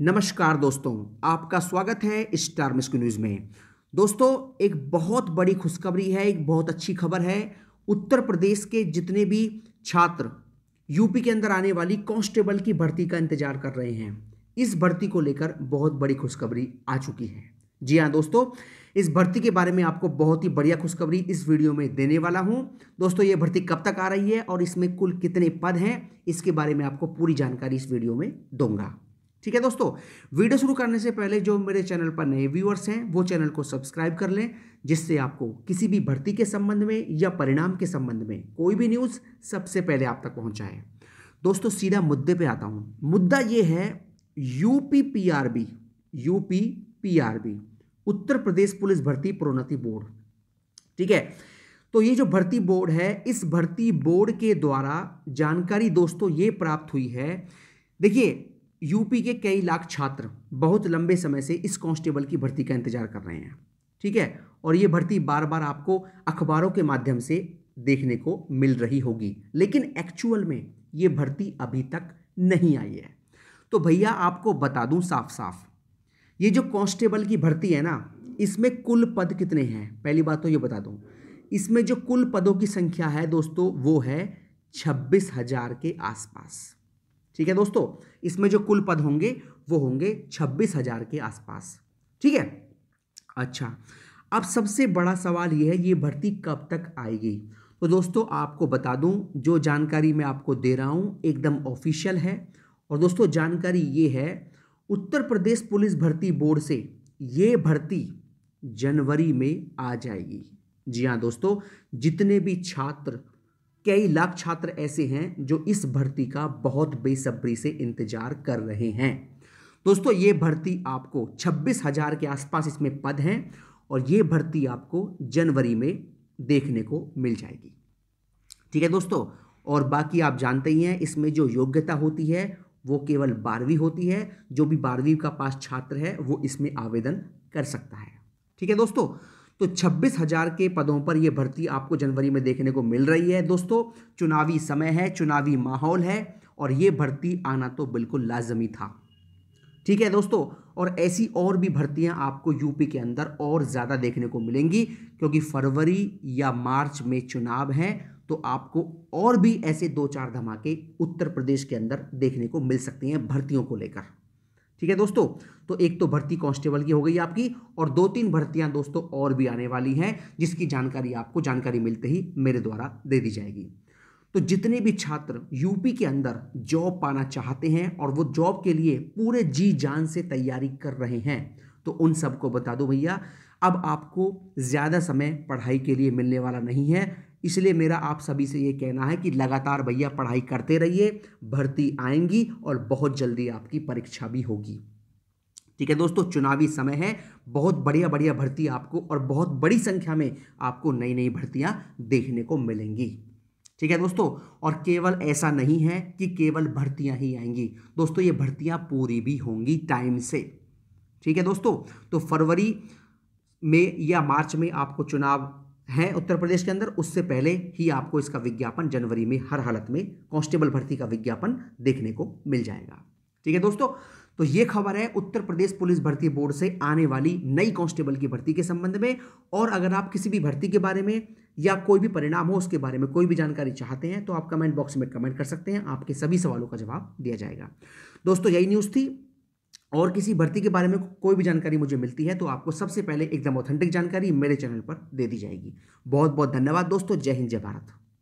नमस्कार दोस्तों आपका स्वागत है स्टार मिस्क न्यूज़ में दोस्तों एक बहुत बड़ी खुशखबरी है एक बहुत अच्छी खबर है उत्तर प्रदेश के जितने भी छात्र यूपी के अंदर आने वाली कांस्टेबल की भर्ती का इंतजार कर रहे हैं इस भर्ती को लेकर बहुत बड़ी खुशखबरी आ चुकी है जी हाँ दोस्तों इस भर्ती के बारे में आपको बहुत ही बढ़िया खुशखबरी इस वीडियो में देने वाला हूँ दोस्तों ये भर्ती कब तक आ रही है और इसमें कुल कितने पद हैं इसके बारे में आपको पूरी जानकारी इस वीडियो में दूंगा ठीक है दोस्तों वीडियो शुरू करने से पहले जो मेरे चैनल पर नए व्यूअर्स हैं वो चैनल को सब्सक्राइब कर लें जिससे आपको किसी भी भर्ती के संबंध में या परिणाम के संबंध में कोई भी न्यूज़ सबसे पहले आप तक पहुंचाए दोस्तों सीधा मुद्दे पे आता हूं मुद्दा ये है UP PRB UP PRB Uttar Pradesh police भर्ती प्रोन्नति बोर्ड ठीक है तो ये जो भर्ती बोर्ड है इस भर्ती बोर्ड के द्वारा जानकारी दोस्तों ये प्राप्त हुई है देखिए यूपी के कई लाख छात्र बहुत लंबे समय से इस कांस्टेबल की भर्ती का इंतजार कर रहे हैं ठीक है और ये भर्ती बार बार आपको अखबारों के माध्यम से देखने को मिल रही होगी लेकिन एक्चुअल में ये भर्ती अभी तक नहीं आई है तो भैया आपको बता दूं साफ साफ ये जो कांस्टेबल की भर्ती है ना इसमें कुल पद कितने हैं पहली बात तो ये बता दूं इसमें जो कुल पदों की संख्या है दोस्तों वो है छब्बीस हजार के आसपास ठीक है दोस्तों इसमें जो कुल पद होंगे वो होंगे छब्बीस हजार के आसपास ठीक है अच्छा अब सबसे बड़ा सवाल ये है ये भर्ती कब तक आएगी तो दोस्तों आपको बता दूं जो जानकारी मैं आपको दे रहा हूं एकदम ऑफिशियल है और दोस्तों जानकारी ये है उत्तर प्रदेश पुलिस भर्ती बोर्ड से ये भर्ती जनवरी में आ जाएगी जी हाँ दोस्तों जितने भी छात्र कई लाख छात्र ऐसे हैं जो इस भर्ती का बहुत बेसब्री से इंतजार कर रहे हैं दोस्तों ये भर्ती आपको छब्बीस हज़ार के आसपास इसमें पद हैं और ये भर्ती आपको जनवरी में देखने को मिल जाएगी ठीक है दोस्तों और बाकी आप जानते ही हैं इसमें जो योग्यता होती है वो केवल बारहवीं होती है जो भी बारहवीं का पास छात्र है वो इसमें आवेदन कर सकता है ठीक है दोस्तों तो छब्बीस हज़ार के पदों पर यह भर्ती आपको जनवरी में देखने को मिल रही है दोस्तों चुनावी समय है चुनावी माहौल है और ये भर्ती आना तो बिल्कुल लाजमी था ठीक है दोस्तों और ऐसी और भी भर्तियां आपको यूपी के अंदर और ज़्यादा देखने को मिलेंगी क्योंकि फरवरी या मार्च में चुनाव हैं तो आपको और भी ऐसे दो चार धमाके उत्तर प्रदेश के अंदर देखने को मिल सकती हैं भर्तियों को लेकर ठीक है दोस्तों तो एक तो भर्ती कांस्टेबल की हो गई आपकी और दो तीन भर्तियां दोस्तों और भी आने वाली हैं जिसकी जानकारी आपको जानकारी मिलते ही मेरे द्वारा दे दी जाएगी तो जितने भी छात्र यूपी के अंदर जॉब पाना चाहते हैं और वो जॉब के लिए पूरे जी जान से तैयारी कर रहे हैं तो उन सबको बता दो भैया अब आपको ज़्यादा समय पढ़ाई के लिए मिलने वाला नहीं है इसलिए मेरा आप सभी से ये कहना है कि लगातार भैया पढ़ाई करते रहिए भर्ती आएंगी और बहुत जल्दी आपकी परीक्षा भी होगी ठीक है दोस्तों चुनावी समय है बहुत बढ़िया बढ़िया भर्ती आपको और बहुत बड़ी संख्या में आपको नई नई भर्तियाँ देखने को मिलेंगी ठीक है दोस्तों और केवल ऐसा नहीं है कि केवल भर्तियां ही आएंगी दोस्तों ये भर्तियां पूरी भी होंगी टाइम से ठीक है दोस्तों तो फरवरी में या मार्च में आपको चुनाव हैं उत्तर प्रदेश के अंदर उससे पहले ही आपको इसका विज्ञापन जनवरी में हर हालत में कांस्टेबल भर्ती का विज्ञापन देखने को मिल जाएगा ठीक है दोस्तों तो ये खबर है उत्तर प्रदेश पुलिस भर्ती बोर्ड से आने वाली नई कांस्टेबल की भर्ती के संबंध में और अगर आप किसी भी भर्ती के बारे में या कोई भी परिणाम हो उसके बारे में कोई भी जानकारी चाहते हैं तो आप कमेंट बॉक्स में कमेंट कर सकते हैं आपके सभी सवालों का जवाब दिया जाएगा दोस्तों यही न्यूज़ थी और किसी भर्ती के बारे में कोई भी जानकारी मुझे मिलती है तो आपको सबसे पहले एकदम ऑथेंटिक जानकारी मेरे चैनल पर दे दी जाएगी बहुत बहुत धन्यवाद दोस्तों जय हिंद जय भारत